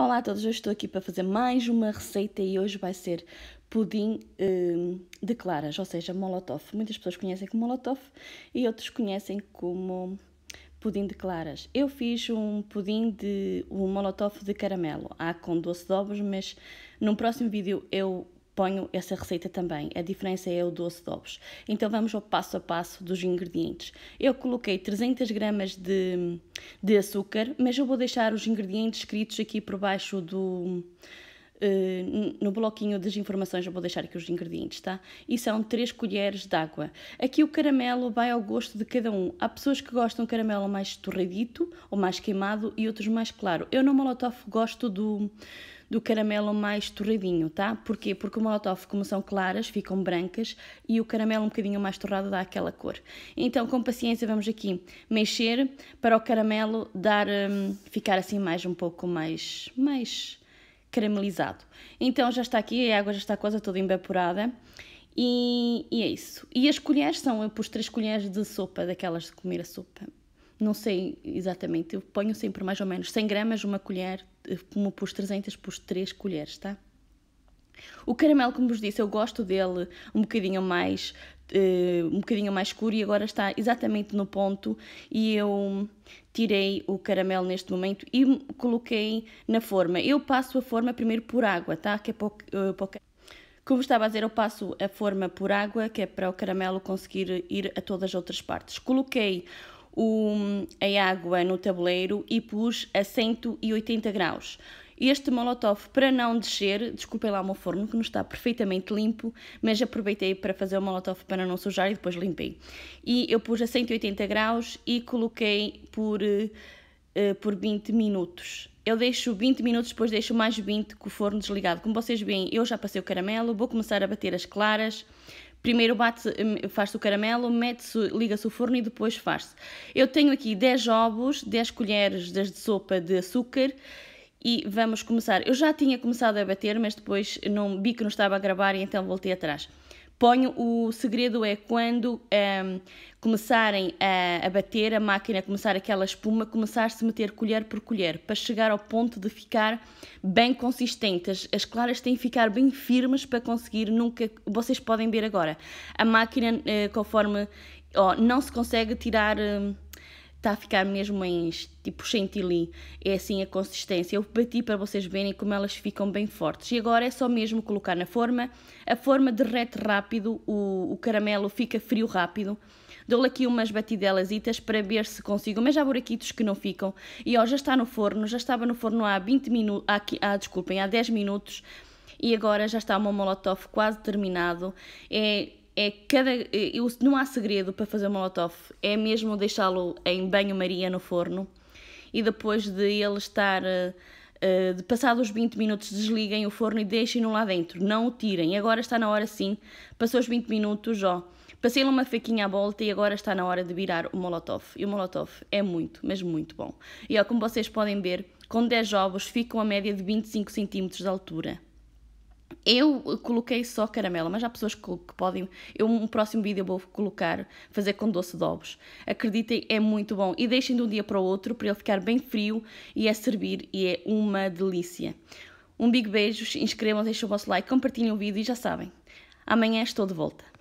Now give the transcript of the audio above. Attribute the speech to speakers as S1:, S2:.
S1: Olá a todos, hoje estou aqui para fazer mais uma receita e hoje vai ser pudim hum, de claras, ou seja, molotov. Muitas pessoas conhecem como molotov e outros conhecem como pudim de claras. Eu fiz um pudim de um molotov de caramelo, há com doce de ovos, mas num próximo vídeo eu ponho essa receita também. A diferença é o doce de ovos. Então vamos ao passo a passo dos ingredientes. Eu coloquei 300 gramas de, de açúcar, mas eu vou deixar os ingredientes escritos aqui por baixo do eh, no bloquinho das informações eu vou deixar aqui os ingredientes, tá? E são 3 colheres de água. Aqui o caramelo vai ao gosto de cada um. Há pessoas que gostam de caramelo mais torradito ou mais queimado e outros mais claro. Eu no molotov gosto do do caramelo mais torradinho, tá? Porquê? Porque o molotov, como são claras, ficam brancas e o caramelo um bocadinho mais torrado dá aquela cor. Então, com paciência, vamos aqui mexer para o caramelo dar, um, eh, ficar assim mais um pouco mais, mais caramelizado. Então já está aqui, a água já está quase toda evaporada. E, e, é isso. E as colheres são, eu pus três colheres de sopa, daquelas de comer a sopa. Não sei exatamente, eu ponho sempre mais ou menos 100 gramas, uma colher, como pus 300, pus três colheres, tá? O caramelo, como vos disse, eu gosto dele um bocadinho mais uh, um bocadinho mais escuro e agora está exatamente no ponto e eu tirei o caramelo neste momento e coloquei na forma. Eu passo a forma primeiro por água, tá? Que é eh, Como estava a dizer, eu passo a forma por água, que é para o caramelo conseguir ir a todas as outras partes. Coloquei o, a água no tabuleiro e pus a 180 graus. Este molotov, para não descer, desculpem lá o meu forno que não está perfeitamente limpo, mas aproveitei para fazer o molotov para não sujar e depois limpei. E eu pus a 180 graus e coloquei por, uh, por 20 minutos. Eu deixo 20 minutos, depois deixo mais 20 com o forno desligado. Como vocês veem, eu já passei o caramelo, vou começar a bater as claras. Primeiro hum, faz-se o caramelo, liga-se o forno e depois faz-se. Eu tenho aqui 10 ovos, 10 colheres das de sopa de açúcar e vamos começar. Eu já tinha começado a bater, mas depois não vi que não estava a gravar e então voltei atrás. Ponho o segredo é quando um, ehm, começarem a, a, bater, a máquina começar aquela espuma, começar-se a meter colher por colher, para chegar ao ponto de ficar bem consistente. As, claras têm que ficar bem firmes para conseguir nunca. Vocês podem ver agora. A máquina, eh, conforme. Oh, não se consegue tirar. Ehm, está a ficar mesmo em tipo chantilly, é assim a consistência. Eu bati para vocês verem como elas ficam bem fortes. E agora é só mesmo colocar na forma, a forma derrete rápido, o, o caramelo fica frio rápido. Dou-lhe aqui umas batidelasitas para ver se consigo, mas há buraquitos que não ficam. E ó, já está no forno, já estava no forno há 20 minutos, há, há, desculpem, há 10 minutos. E agora já está o meu molotov quase terminado. É é cada. Eh, eu, não há segredo para fazer o molotov, é mesmo deixá-lo em banho-maria no forno e depois de ele estar. Uh, de passados os 20 minutos desliguem o forno e deixem-no lá dentro, não o tirem. Agora está na hora sim, passou os 20 minutos, ó. Passei-lhe uma faquinha à volta e agora está na hora de virar o molotov. E o molotov é muito, mas muito bom. E ó, como vocês podem ver, com 10 ovos ficam a média de 25 cm de altura. Eu coloquei só caramelo, mas há pessoas que, que podem. Eu, um próximo vídeo, vou colocar, fazer com doce de ovos. Acreditem, é muito bom. E deixem de um dia para o outro para ele ficar bem frio e é servir e é uma delícia. Um big beijo, inscrevam, deixem o vosso like, compartilhem o vídeo e já sabem. Amanhã estou de volta.